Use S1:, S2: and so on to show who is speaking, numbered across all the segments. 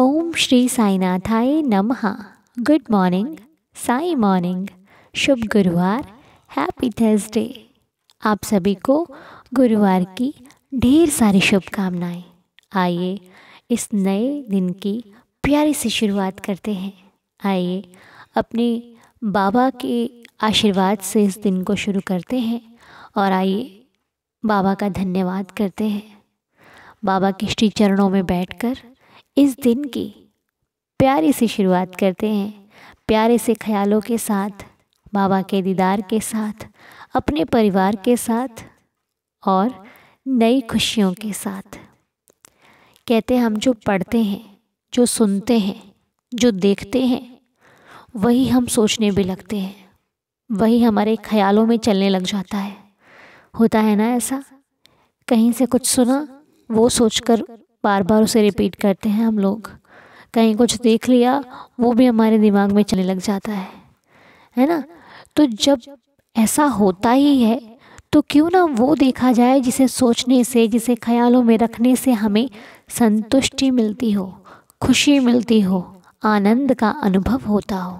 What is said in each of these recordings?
S1: ओम श्री साईनाथाय नमः गुड मॉर्निंग साई मॉर्निंग शुभ गुरुवार हैप्पी थर्सडे आप सभी को गुरुवार की ढेर सारी शुभकामनाएं आइए इस नए दिन की प्यारी से शुरुआत करते हैं आइए अपने बाबा के आशीर्वाद से इस दिन को शुरू करते हैं और आइए बाबा का धन्यवाद करते हैं बाबा के श्री चरणों में बैठकर इस दिन की प्यारी सी शुरुआत करते हैं प्यारे से ख्यालों के साथ बाबा के दीदार के साथ अपने परिवार के साथ और नई खुशियों के साथ कहते हैं हम जो पढ़ते हैं जो सुनते हैं जो देखते हैं वही हम सोचने भी लगते हैं वही हमारे ख्यालों में चलने लग जाता है होता है ना ऐसा कहीं से कुछ सुना वो सोचकर बार बार उसे रिपीट करते हैं हम लोग कहीं कुछ देख लिया वो भी हमारे दिमाग में चलने लग जाता है है ना तो जब ऐसा होता ही है तो क्यों ना वो देखा जाए जिसे सोचने से जिसे ख्यालों में रखने से हमें संतुष्टि मिलती हो खुशी मिलती हो आनंद का अनुभव होता हो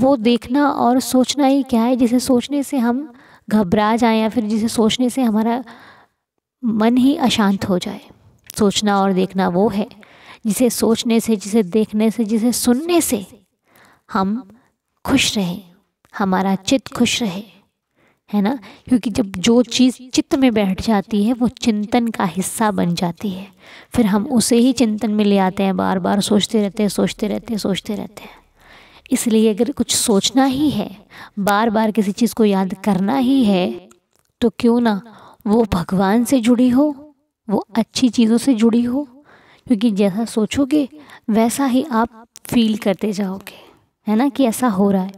S1: वो देखना और सोचना ही क्या है जिसे सोचने से हम घबरा जाएं या फिर जिसे सोचने से हमारा मन ही अशांत हो जाए सोचना और देखना वो है जिसे सोचने से जिसे देखने से जिसे सुनने से हम खुश रहें हमारा चित्त खुश रहे है ना क्योंकि जब जो चीज़ चित्त में बैठ जाती है वो चिंतन का हिस्सा बन जाती है फिर हम उसे ही चिंतन में ले आते हैं बार बार सोचते रहते हैं सोचते रहते हैं सोचते रहते हैं इसलिए अगर कुछ सोचना ही है बार बार किसी चीज़ को याद करना ही है तो क्यों ना वो भगवान से जुड़ी हो वो अच्छी चीज़ों से जुड़ी हो क्योंकि जैसा सोचोगे वैसा ही आप फील करते जाओगे है ना कि ऐसा हो रहा है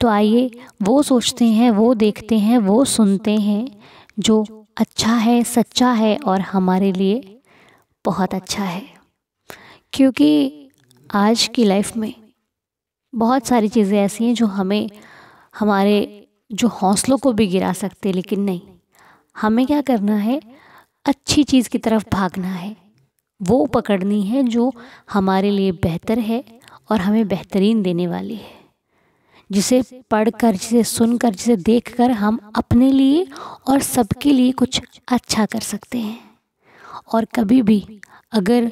S1: तो आइए वो सोचते हैं वो देखते हैं वो सुनते हैं जो अच्छा है सच्चा है और हमारे लिए बहुत अच्छा है क्योंकि आज की लाइफ में बहुत सारी चीज़ें ऐसी हैं जो हमें हमारे जो हौसलों को भी गिरा सकते लेकिन नहीं हमें क्या करना है अच्छी चीज़ की तरफ भागना है वो पकड़नी है जो हमारे लिए बेहतर है और हमें बेहतरीन देने वाली है जिसे पढ़कर जिसे सुनकर जिसे देखकर हम अपने लिए और सबके लिए कुछ अच्छा कर सकते हैं और कभी भी अगर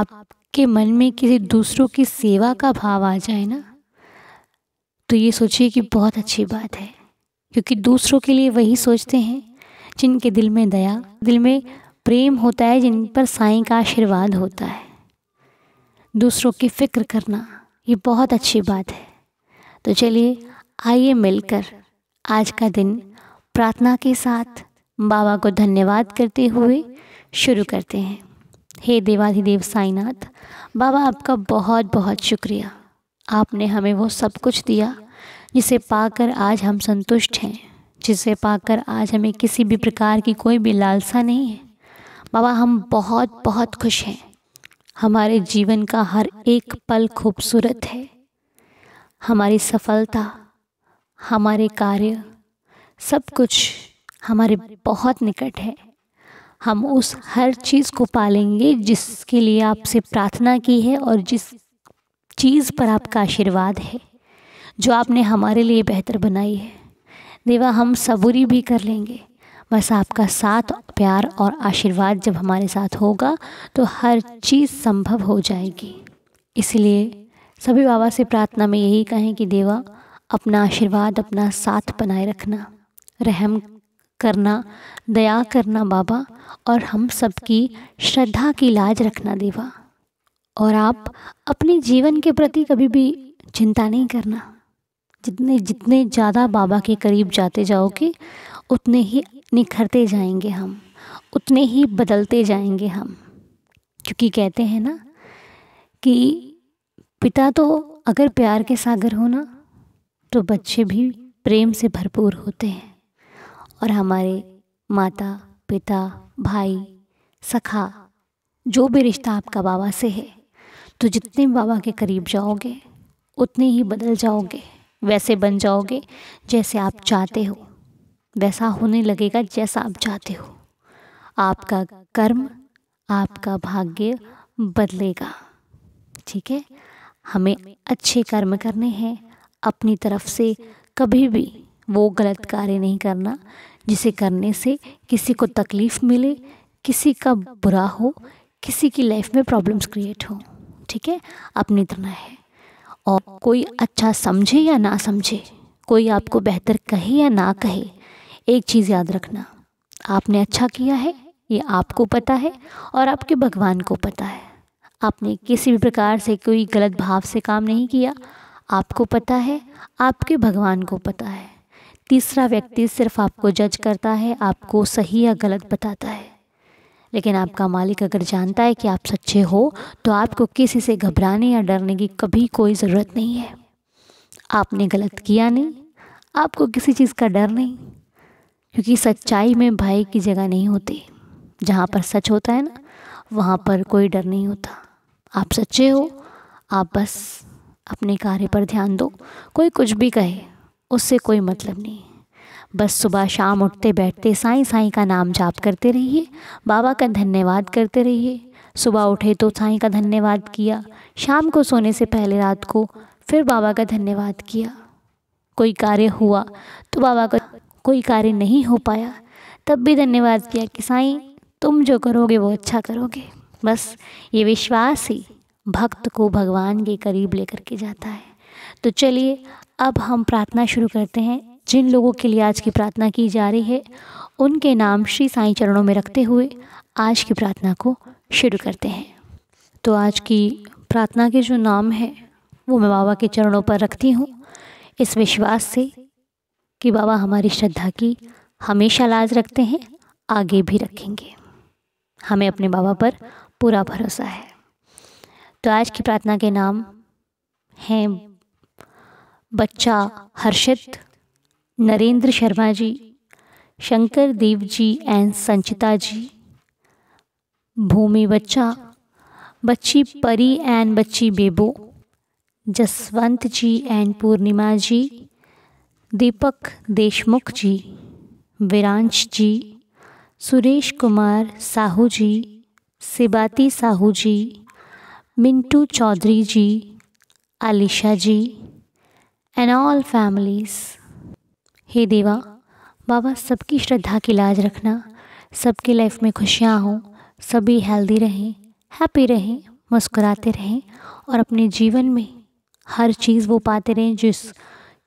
S1: आपके मन में किसी दूसरों की सेवा का भाव आ जाए ना तो ये सोचिए कि बहुत अच्छी बात है क्योंकि दूसरों के लिए वही सोचते हैं जिनके दिल में दया दिल में प्रेम होता है जिन पर साईं का आशीर्वाद होता है दूसरों की फ़िक्र करना ये बहुत अच्छी बात है तो चलिए आइए मिलकर आज का दिन प्रार्थना के साथ बाबा को धन्यवाद करते हुए शुरू करते हैं हे देवाधिदेव साईनाथ बाबा आपका बहुत बहुत शुक्रिया आपने हमें वो सब कुछ दिया जिसे पाकर आज हम संतुष्ट हैं जिसे पाकर आज हमें किसी भी प्रकार की कोई भी लालसा नहीं है बाबा हम बहुत बहुत खुश हैं हमारे जीवन का हर एक पल खूबसूरत है हमारी सफलता हमारे कार्य सब कुछ हमारे बहुत निकट है हम उस हर चीज़ को पालेंगे जिसके लिए आपसे प्रार्थना की है और जिस चीज़ पर आपका आशीर्वाद है जो आपने हमारे लिए बेहतर बनाई है देवा हम सबूरी भी कर लेंगे बस आपका साथ प्यार और आशीर्वाद जब हमारे साथ होगा तो हर चीज़ संभव हो जाएगी इसलिए सभी बाबा से प्रार्थना में यही कहें कि देवा अपना आशीर्वाद अपना साथ बनाए रखना रहम करना दया करना बाबा और हम सबकी श्रद्धा की लाज रखना देवा और आप अपने जीवन के प्रति कभी भी चिंता नहीं करना जितने जितने ज़्यादा बाबा के करीब जाते जाओगे उतने ही निखरते जाएंगे हम उतने ही बदलते जाएंगे हम क्योंकि कहते हैं ना कि पिता तो अगर प्यार के सागर हो ना तो बच्चे भी प्रेम से भरपूर होते हैं और हमारे माता पिता भाई सखा जो भी रिश्ता आपका बाबा से है तो जितने बाबा के करीब जाओगे उतने ही बदल जाओगे वैसे बन जाओगे जैसे आप चाहते हो वैसा होने लगेगा जैसा आप चाहते हो आपका कर्म आपका भाग्य बदलेगा ठीक है हमें अच्छे कर्म करने हैं अपनी तरफ से कभी भी वो गलत कार्य नहीं करना जिसे करने से किसी को तकलीफ़ मिले किसी का बुरा हो किसी की लाइफ में प्रॉब्लम्स क्रिएट हो ठीक है अपनी तरह है और कोई अच्छा समझे या ना समझे कोई आपको बेहतर कहे या ना कहे एक चीज़ याद रखना आपने अच्छा किया है ये आपको पता है और आपके भगवान को पता है आपने किसी भी प्रकार से कोई गलत भाव से काम नहीं किया आपको पता है आपके भगवान को पता है तीसरा व्यक्ति सिर्फ आपको जज करता है आपको सही या गलत बताता है लेकिन आपका मालिक अगर जानता है कि आप सच्चे हो तो आपको किसी से घबराने या डरने की कभी कोई ज़रूरत नहीं है आपने गलत किया नहीं आपको किसी चीज़ का डर नहीं क्योंकि सच्चाई में भय की जगह नहीं होती जहाँ पर सच होता है ना वहाँ पर कोई डर नहीं होता आप सच्चे हो आप बस अपने कार्य पर ध्यान दो कोई कुछ भी कहे उससे कोई मतलब नहीं बस सुबह शाम उठते बैठते साईं साईं का नाम जाप करते रहिए बाबा का धन्यवाद करते रहिए सुबह उठे तो साईं का धन्यवाद किया शाम को सोने से पहले रात को फिर बाबा का धन्यवाद किया कोई कार्य हुआ तो बाबा का कोई कार्य नहीं हो पाया तब भी धन्यवाद किया कि साईं तुम जो करोगे वो अच्छा करोगे बस ये विश्वास ही भक्त को भगवान के करीब लेकर के जाता है तो चलिए अब हम प्रार्थना शुरू करते हैं जिन लोगों के लिए आज की प्रार्थना की जा रही है उनके नाम श्री साईं चरणों में रखते हुए आज की प्रार्थना को शुरू करते हैं तो आज की प्रार्थना के जो नाम है वो मैं बाबा के चरणों पर रखती हूँ इस विश्वास से कि बाबा हमारी श्रद्धा की हमेशा लाज रखते हैं आगे भी रखेंगे हमें अपने बाबा पर पूरा भरोसा है तो आज की प्रार्थना के नाम हैं बच्चा हर्षित नरेंद्र शर्मा जी शंकर देव जी एंड संचिता जी भूमि बच्चा बच्ची परी एंड बच्ची Bebo Jaswant ji and Purnima ji Deepak Deshmukh ji Viransh ji Suresh Kumar Sahu ji Sibati Sahu ji Mintu Chaudhary ji Alisha ji and all families हे देवा बाबा सबकी श्रद्धा की लाज रखना सबकी लाइफ में खुशियाँ हों सभी हेल्दी रहें हैप्पी रहें मुस्कुराते रहें और अपने जीवन में हर चीज़ वो पाते रहें जिस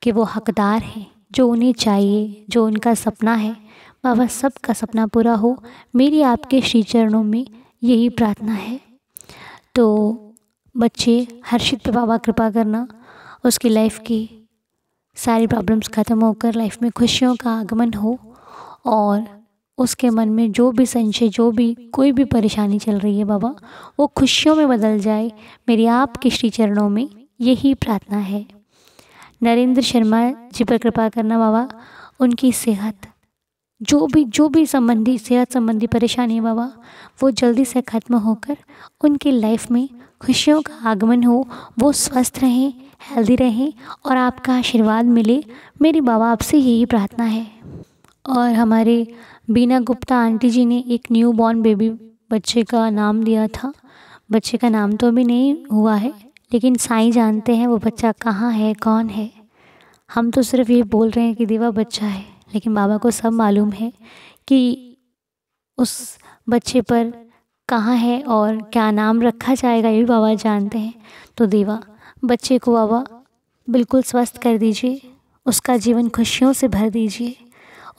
S1: के वो हकदार हैं जो उन्हें चाहिए जो उनका सपना है बाबा सब का सपना पूरा हो मेरी आपके श्री चरणों में यही प्रार्थना है तो बच्चे हर्षित पे बाबा कृपा करना उसकी लाइफ की सारी प्रॉब्लम्स ख़त्म होकर लाइफ में खुशियों का आगमन हो और उसके मन में जो भी संशय जो भी कोई भी परेशानी चल रही है बाबा वो खुशियों में बदल जाए मेरी आपके श्री चरणों में यही प्रार्थना है नरेंद्र शर्मा जी पर कृपा करना बाबा उनकी सेहत जो भी जो भी संबंधी सेहत संबंधी परेशानी है बाबा वो जल्दी से ख़त्म होकर उनकी लाइफ में खुशियों का आगमन हो वो स्वस्थ रहें हेल्दी रहें और आपका आशीर्वाद मिले मेरी बाबा आपसे यही प्रार्थना है और हमारे बीना गुप्ता आंटी जी ने एक न्यू बॉर्न बेबी बच्चे का नाम दिया था बच्चे का नाम तो अभी नहीं हुआ है लेकिन साईं जानते हैं वो बच्चा कहाँ है कौन है हम तो सिर्फ ये बोल रहे हैं कि देवा बच्चा है लेकिन बाबा को सब मालूम है कि उस बच्चे पर कहाँ है और क्या नाम रखा जाएगा ये भी बाबा जानते हैं तो देवा बच्चे को बाबा बिल्कुल स्वस्थ कर दीजिए उसका जीवन खुशियों से भर दीजिए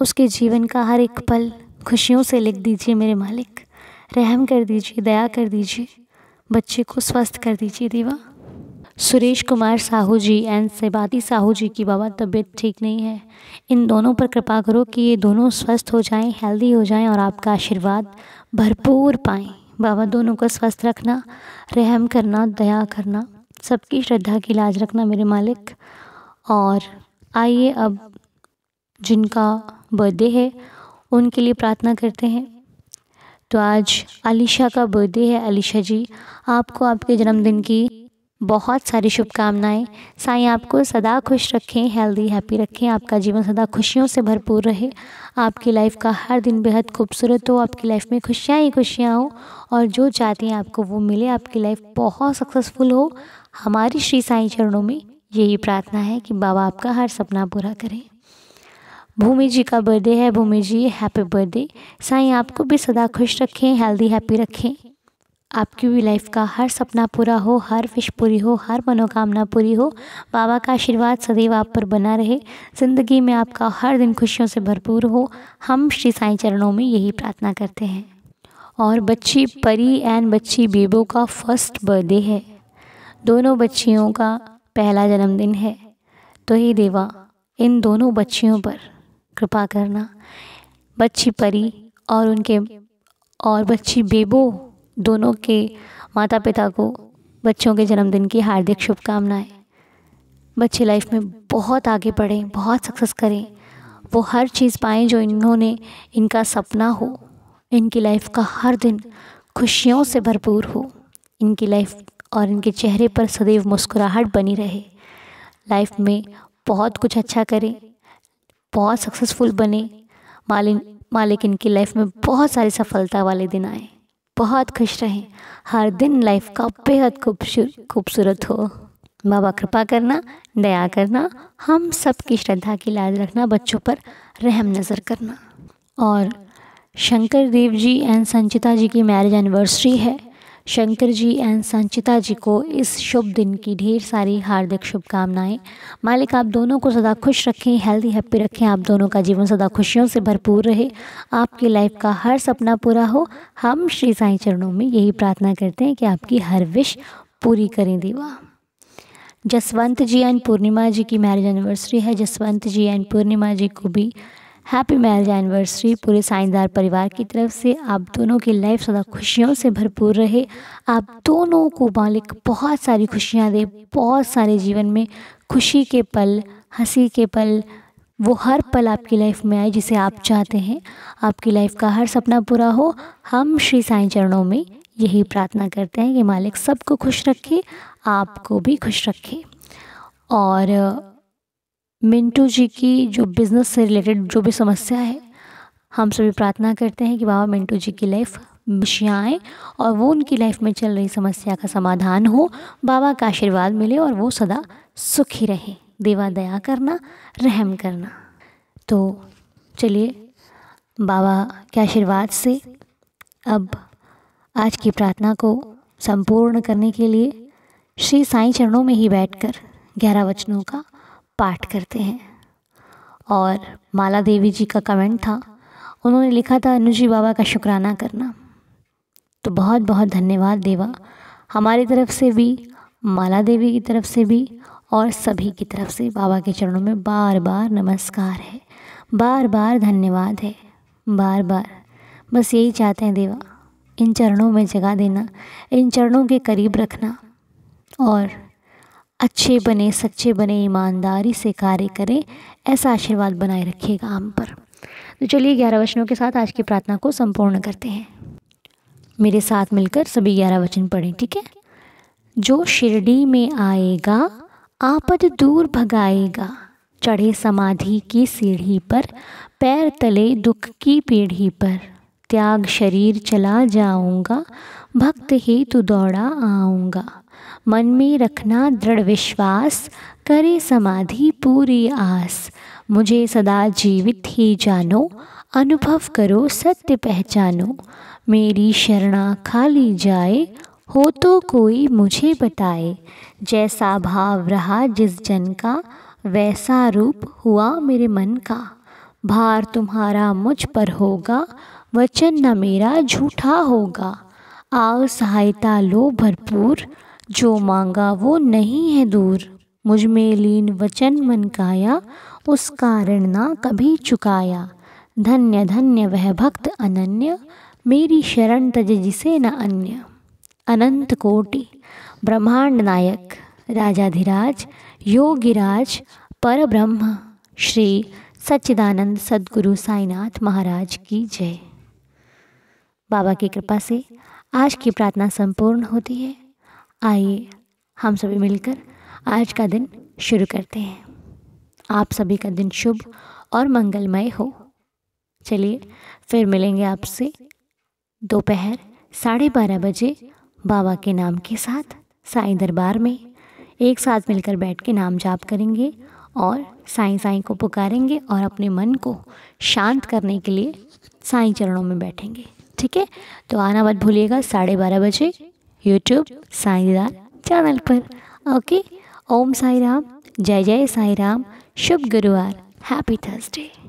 S1: उसके जीवन का हर एक पल खुशियों से लिख दीजिए मेरे मालिक रहम कर दीजिए दया कर दीजिए बच्चे को स्वस्थ कर दीजिए देवा सुरेश कुमार साहू जी एंड शहबादी साहू जी की बाबा तबीयत ठीक नहीं है इन दोनों पर कृपा करो कि ये दोनों स्वस्थ हो जाएं हेल्दी हो जाएं और आपका आशीर्वाद भरपूर पाएं बाबा दोनों को स्वस्थ रखना रहम करना दया करना सबकी श्रद्धा की लाज रखना मेरे मालिक और आइए अब जिनका बर्थडे है उनके लिए प्रार्थना करते हैं तो आज अलीशा का बर्थडे है अलीशा जी आपको आपके जन्मदिन की बहुत सारी शुभकामनाएं साईं आपको सदा खुश रखें हेल्दी हैप्पी रखें आपका जीवन सदा खुशियों से भरपूर रहे आपकी लाइफ का हर दिन बेहद खूबसूरत हो आपकी लाइफ में खुशियाँ ही खुशियाँ हो और जो चाहती हैं आपको वो मिले आपकी लाइफ बहुत सक्सेसफुल हो हमारी श्री साई चरणों में यही प्रार्थना है कि बाबा आपका हर सपना पूरा करें भूमि जी का बर्थडे है भूमि जी हैप्पी बर्थडे साईं आपको भी सदा खुश रखें हेल्दी हैप्पी रखें आपकी भी लाइफ का हर सपना पूरा हो हर विश पूरी हो हर मनोकामना पूरी हो बाबा का आशीर्वाद सदैव आप पर बना रहे ज़िंदगी में आपका हर दिन खुशियों से भरपूर हो हम श्री साईं चरणों में यही प्रार्थना करते हैं और बच्ची परी एंड बच्ची बेबो का फर्स्ट बर्थडे है दोनों बच्चियों का पहला जन्मदिन है तो ही देवा इन दोनों बच्चियों पर कृपा करना बच्ची परी और उनके और बच्ची बेबो दोनों के माता पिता को बच्चों के जन्मदिन की हार्दिक शुभकामनाएं बच्चे लाइफ में बहुत आगे बढ़ें बहुत सक्सेस करें वो हर चीज़ पाएँ जो इन्होंने इनका सपना हो इनकी लाइफ का हर दिन खुशियों से भरपूर हो इनकी लाइफ और इनके चेहरे पर सदैव मुस्कुराहट बनी रहे लाइफ में बहुत कुछ अच्छा करें बहुत सक्सेसफुल बने मालिक मालिक इनकी लाइफ में बहुत सारी सफलता वाले दिन आए बहुत खुश रहें हर दिन लाइफ का बेहद खूबसूरत हो बाबा कृपा करना दया करना हम सब की श्रद्धा की लाज रखना बच्चों पर रहम नज़र करना और शंकर देव जी एंड संचिता जी की मैरिज एनिवर्सरी है शंकर जी एंड संचिता जी को इस शुभ दिन की ढेर सारी हार्दिक शुभकामनाएं मालिक आप दोनों को सदा खुश रखें हेल्दी हैप्पी रखें आप दोनों का जीवन सदा खुशियों से भरपूर रहे आपकी लाइफ का हर सपना पूरा हो हम श्री साई चरणों में यही प्रार्थना करते हैं कि आपकी हर विश पूरी करें देवा जसवंत जी एंड पूर्णिमा जी की मैरिज एनिवर्सरी है जसवंत जी एंड पूर्णिमा जी को भी हैप्पी मैरिज एनिवर्सरी पूरे साइंसदार परिवार की तरफ से आप दोनों की लाइफ सदा खुशियों से भरपूर रहे आप दोनों को मालिक बहुत सारी खुशियाँ दे बहुत सारे जीवन में खुशी के पल हंसी के पल वो हर पल आपकी लाइफ में आए जिसे आप चाहते हैं आपकी लाइफ का हर सपना पूरा हो हम श्री साई चरणों में यही प्रार्थना करते हैं कि मालिक सबको खुश रखे आपको भी खुश रखे और मिंटू जी की जो बिज़नेस से रिलेटेड जो भी समस्या है हम सभी प्रार्थना करते हैं कि बाबा मिंटू जी की लाइफ विषयाएँ आएँ और वो उनकी लाइफ में चल रही समस्या का समाधान हो बाबा का आशीर्वाद मिले और वो सदा सुखी रहे देवा दया करना रहम करना तो चलिए बाबा के आशीर्वाद से अब आज की प्रार्थना को संपूर्ण करने के लिए श्री साईं चरणों में ही बैठकर ग्यारह वचनों का पाठ करते हैं और माला देवी जी का कमेंट था उन्होंने लिखा था अनुजी बाबा का शुक्राना करना तो बहुत बहुत धन्यवाद देवा हमारी तरफ से भी माला देवी की तरफ से भी और सभी की तरफ से बाबा के चरणों में बार बार नमस्कार है बार बार धन्यवाद है बार बार बस यही चाहते हैं देवा इन चरणों में जगा देना इन चरणों के करीब रखना और अच्छे बने सच्चे बने ईमानदारी से कार्य करें ऐसा आशीर्वाद बनाए रखिएगा हम पर तो चलिए ग्यारह वचनों के साथ आज की प्रार्थना को संपूर्ण करते हैं मेरे साथ मिलकर सभी ग्यारह वचन पढ़ें ठीक है जो शिरडी में आएगा आपद दूर भगाएगा चढ़े समाधि की सीढ़ी पर पैर तले दुख की पीढ़ी पर त्याग शरीर चला जाऊंगा भक्त ही तो दौड़ा आऊँगा मन में रखना दृढ़ विश्वास करे समाधि पूरी आस मुझे सदा जीवित ही जानो अनुभव करो सत्य पहचानो मेरी शरणा खाली जाए हो तो कोई मुझे बताए जैसा भाव रहा जिस जन का वैसा रूप हुआ मेरे मन का भार तुम्हारा मुझ पर होगा वचन न मेरा झूठा होगा आओ सहायता लो भरपूर जो मांगा वो नहीं है दूर मुझ में लीन वचन मन काया उस कारण ना कभी चुकाया धन्य धन्य वह भक्त अनन्य मेरी शरण तज जिसे न अन्य अनंत कोटि ब्रह्मांड नायक राजाधिराज योगिराज पर ब्रह्म श्री सच्चिदानंद सदगुरु साईनाथ महाराज की जय बाबा की कृपा से आज की प्रार्थना संपूर्ण होती है आइए हम सभी मिलकर आज का दिन शुरू करते हैं आप सभी का दिन शुभ और मंगलमय हो चलिए फिर मिलेंगे आपसे दोपहर साढ़े बारह बजे बाबा के नाम के साथ साईं दरबार में एक साथ मिलकर बैठ के नाम जाप करेंगे और साईं साईं को पुकारेंगे और अपने मन को शांत करने के लिए साईं चरणों में बैठेंगे ठीक है तो आना मत भूलिएगा साढ़े बारह बजे यूट्यूब साईराम चैनल पर ओके ओम साईराम जय जय साईराम शुभ गुरुवार हैप्पी थर्सडे